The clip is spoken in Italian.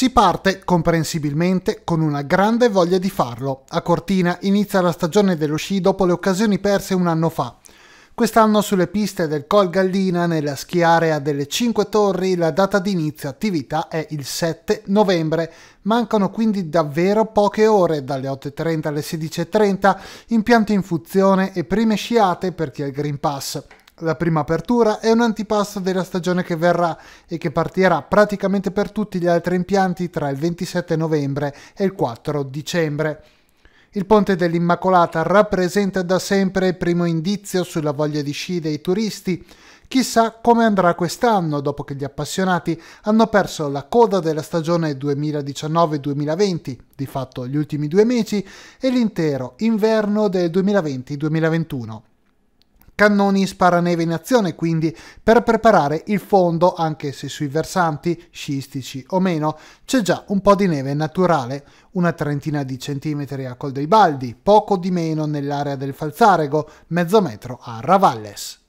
Si parte, comprensibilmente, con una grande voglia di farlo. A Cortina inizia la stagione dello sci dopo le occasioni perse un anno fa. Quest'anno sulle piste del Col Gallina, nella schiarea delle Cinque Torri, la data di inizio attività è il 7 novembre. Mancano quindi davvero poche ore, dalle 8.30 alle 16.30, impianti in funzione e prime sciate per chi ha il Green Pass la prima apertura è un antipasto della stagione che verrà e che partirà praticamente per tutti gli altri impianti tra il 27 novembre e il 4 dicembre. Il ponte dell'Immacolata rappresenta da sempre il primo indizio sulla voglia di sci dei turisti. Chissà come andrà quest'anno, dopo che gli appassionati hanno perso la coda della stagione 2019-2020, di fatto gli ultimi due mesi, e l'intero inverno del 2020-2021 cannoni sparaneve in azione quindi per preparare il fondo anche se sui versanti, sciistici o meno, c'è già un po' di neve naturale, una trentina di centimetri a Col dei Baldi, poco di meno nell'area del Falzarego, mezzo metro a Ravalles.